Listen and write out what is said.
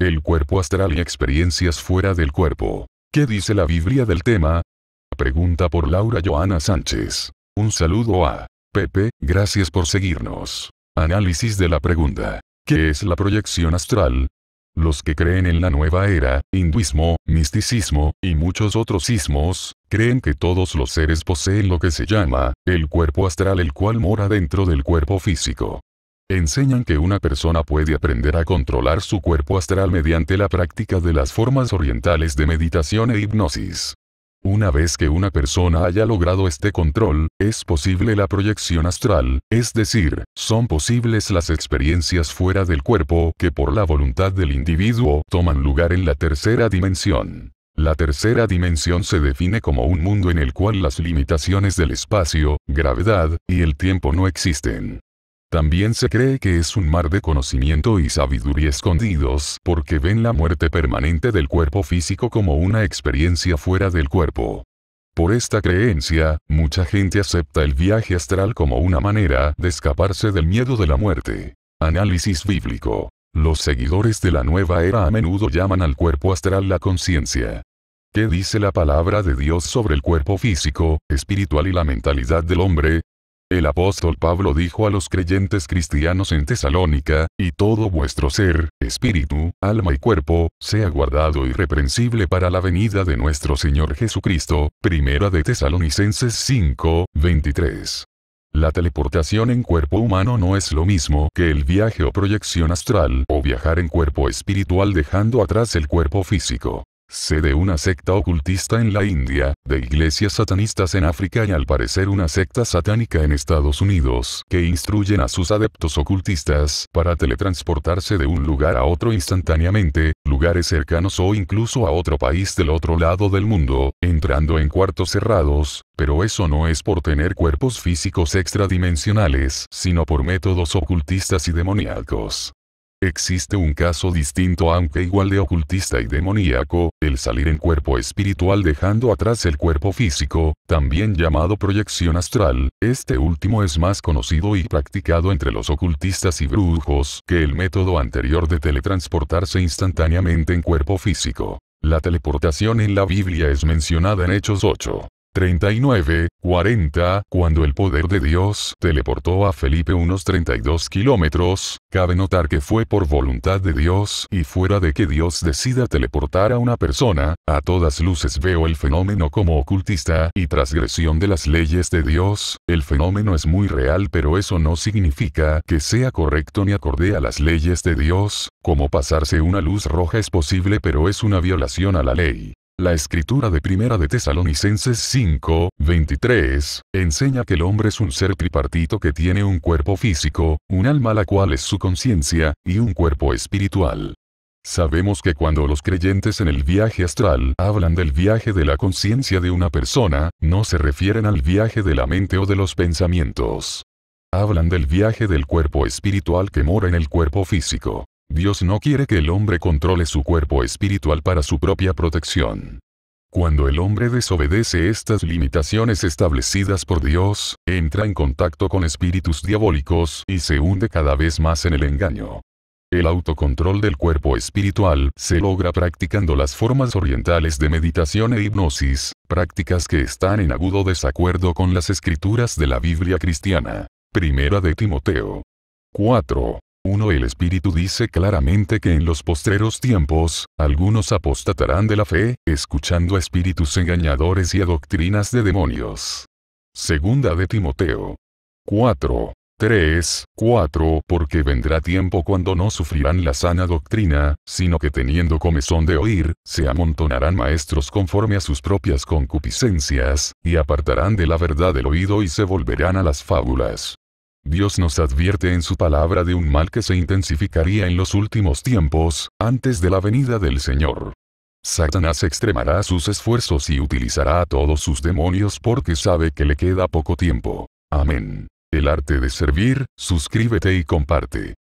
El cuerpo astral y experiencias fuera del cuerpo. ¿Qué dice la Biblia del tema? Pregunta por Laura Joana Sánchez. Un saludo a Pepe, gracias por seguirnos. Análisis de la pregunta. ¿Qué es la proyección astral? Los que creen en la nueva era, hinduismo, misticismo, y muchos otros sismos, creen que todos los seres poseen lo que se llama, el cuerpo astral el cual mora dentro del cuerpo físico enseñan que una persona puede aprender a controlar su cuerpo astral mediante la práctica de las formas orientales de meditación e hipnosis. Una vez que una persona haya logrado este control, es posible la proyección astral, es decir, son posibles las experiencias fuera del cuerpo que por la voluntad del individuo toman lugar en la tercera dimensión. La tercera dimensión se define como un mundo en el cual las limitaciones del espacio, gravedad y el tiempo no existen. También se cree que es un mar de conocimiento y sabiduría escondidos porque ven la muerte permanente del cuerpo físico como una experiencia fuera del cuerpo. Por esta creencia, mucha gente acepta el viaje astral como una manera de escaparse del miedo de la muerte. Análisis bíblico. Los seguidores de la nueva era a menudo llaman al cuerpo astral la conciencia. ¿Qué dice la palabra de Dios sobre el cuerpo físico, espiritual y la mentalidad del hombre? El apóstol Pablo dijo a los creyentes cristianos en Tesalónica, y todo vuestro ser, espíritu, alma y cuerpo, sea guardado irreprensible para la venida de nuestro Señor Jesucristo, primera de Tesalonicenses 5, 23. La teleportación en cuerpo humano no es lo mismo que el viaje o proyección astral o viajar en cuerpo espiritual dejando atrás el cuerpo físico. Sé De una secta ocultista en la India, de iglesias satanistas en África y al parecer una secta satánica en Estados Unidos, que instruyen a sus adeptos ocultistas para teletransportarse de un lugar a otro instantáneamente, lugares cercanos o incluso a otro país del otro lado del mundo, entrando en cuartos cerrados, pero eso no es por tener cuerpos físicos extradimensionales, sino por métodos ocultistas y demoníacos. Existe un caso distinto aunque igual de ocultista y demoníaco, el salir en cuerpo espiritual dejando atrás el cuerpo físico, también llamado proyección astral, este último es más conocido y practicado entre los ocultistas y brujos que el método anterior de teletransportarse instantáneamente en cuerpo físico. La teleportación en la Biblia es mencionada en Hechos 8. 39, 40, cuando el poder de Dios teleportó a Felipe unos 32 kilómetros, cabe notar que fue por voluntad de Dios y fuera de que Dios decida teleportar a una persona, a todas luces veo el fenómeno como ocultista y transgresión de las leyes de Dios, el fenómeno es muy real pero eso no significa que sea correcto ni acorde a las leyes de Dios, como pasarse una luz roja es posible pero es una violación a la ley. La escritura de Primera de Tesalonicenses 5, 23, enseña que el hombre es un ser tripartito que tiene un cuerpo físico, un alma la cual es su conciencia, y un cuerpo espiritual. Sabemos que cuando los creyentes en el viaje astral hablan del viaje de la conciencia de una persona, no se refieren al viaje de la mente o de los pensamientos. Hablan del viaje del cuerpo espiritual que mora en el cuerpo físico. Dios no quiere que el hombre controle su cuerpo espiritual para su propia protección. Cuando el hombre desobedece estas limitaciones establecidas por Dios, entra en contacto con espíritus diabólicos y se hunde cada vez más en el engaño. El autocontrol del cuerpo espiritual se logra practicando las formas orientales de meditación e hipnosis, prácticas que están en agudo desacuerdo con las escrituras de la Biblia cristiana. Primera de Timoteo 4. 1 el Espíritu dice claramente que en los postreros tiempos, algunos apostatarán de la fe, escuchando a espíritus engañadores y a doctrinas de demonios. Segunda de Timoteo. 4. 3, 4 Porque vendrá tiempo cuando no sufrirán la sana doctrina, sino que teniendo comezón de oír, se amontonarán maestros conforme a sus propias concupiscencias, y apartarán de la verdad el oído y se volverán a las fábulas. Dios nos advierte en su palabra de un mal que se intensificaría en los últimos tiempos, antes de la venida del Señor. Satanás extremará sus esfuerzos y utilizará a todos sus demonios porque sabe que le queda poco tiempo. Amén. El arte de servir, suscríbete y comparte.